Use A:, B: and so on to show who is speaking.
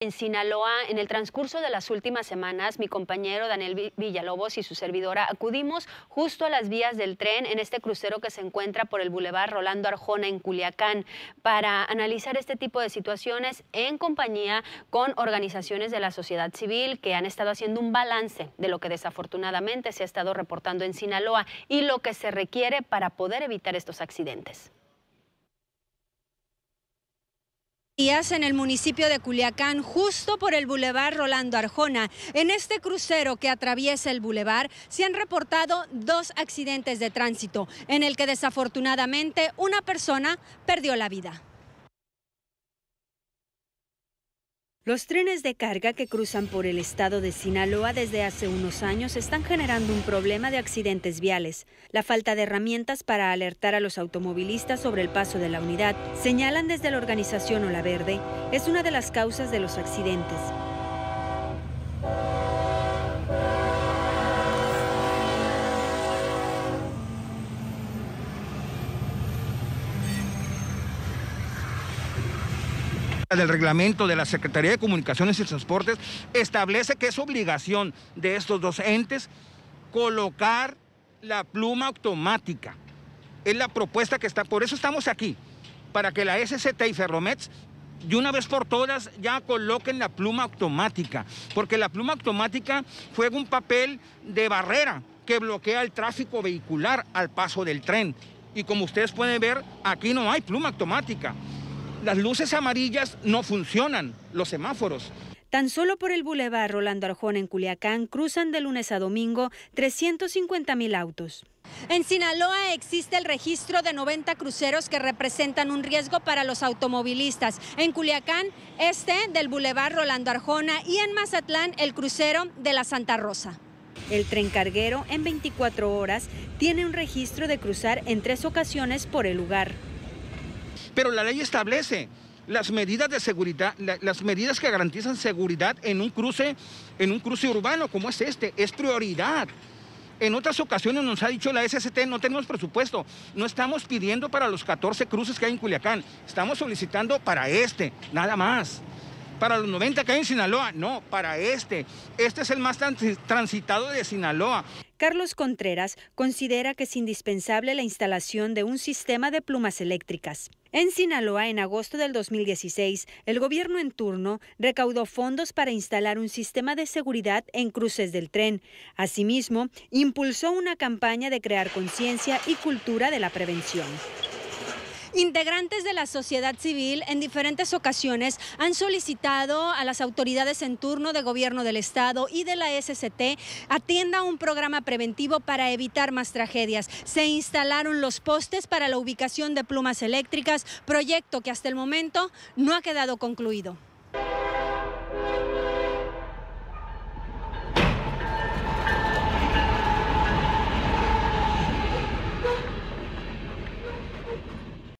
A: En Sinaloa, en el transcurso de las últimas semanas, mi compañero Daniel Villalobos y su servidora acudimos justo a las vías del tren en este crucero que se encuentra por el Boulevard Rolando Arjona en Culiacán para analizar este tipo de situaciones en compañía con organizaciones de la sociedad civil que han estado haciendo un balance de lo que desafortunadamente se ha estado reportando en Sinaloa y lo que se requiere para poder evitar estos accidentes. días en el municipio de Culiacán, justo por el bulevar Rolando Arjona. En este crucero que atraviesa el bulevar se han reportado dos accidentes de tránsito, en el que desafortunadamente una persona perdió la vida. Los trenes de carga que cruzan por el estado de Sinaloa desde hace unos años están generando un problema de accidentes viales. La falta de herramientas para alertar a los automovilistas sobre el paso de la unidad, señalan desde la organización Ola Verde, es una de las causas de los accidentes.
B: del reglamento de la Secretaría de Comunicaciones y Transportes establece que es obligación de estos dos entes colocar la pluma automática. Es la propuesta que está, por eso estamos aquí, para que la SCT y Ferromex de una vez por todas ya coloquen la pluma automática, porque la pluma automática juega un papel de barrera que bloquea el tráfico vehicular al paso del tren. Y como ustedes pueden ver, aquí no hay pluma automática. Las luces amarillas no funcionan, los semáforos.
A: Tan solo por el Boulevard Rolando Arjona en Culiacán cruzan de lunes a domingo 350 mil autos. En Sinaloa existe el registro de 90 cruceros que representan un riesgo para los automovilistas. En Culiacán, este del Boulevard Rolando Arjona y en Mazatlán, el crucero de la Santa Rosa. El tren carguero en 24 horas tiene un registro de cruzar en tres ocasiones por el lugar.
B: Pero la ley establece las medidas de seguridad, las medidas que garantizan seguridad en un cruce, en un cruce urbano como es este, es prioridad. En otras ocasiones nos ha dicho la SST, no tenemos presupuesto, no estamos pidiendo para los 14 cruces que hay en Culiacán, estamos solicitando para este, nada más para los 90 que hay en Sinaloa, no, para este. Este es el más transitado de Sinaloa.
A: Carlos Contreras considera que es indispensable la instalación de un sistema de plumas eléctricas. En Sinaloa, en agosto del 2016, el gobierno en turno recaudó fondos para instalar un sistema de seguridad en cruces del tren. Asimismo, impulsó una campaña de crear conciencia y cultura de la prevención. Integrantes de la sociedad civil en diferentes ocasiones han solicitado a las autoridades en turno de gobierno del Estado y de la SCT atienda un programa preventivo para evitar más tragedias. Se instalaron los postes para la ubicación de plumas eléctricas, proyecto que hasta el momento no ha quedado concluido.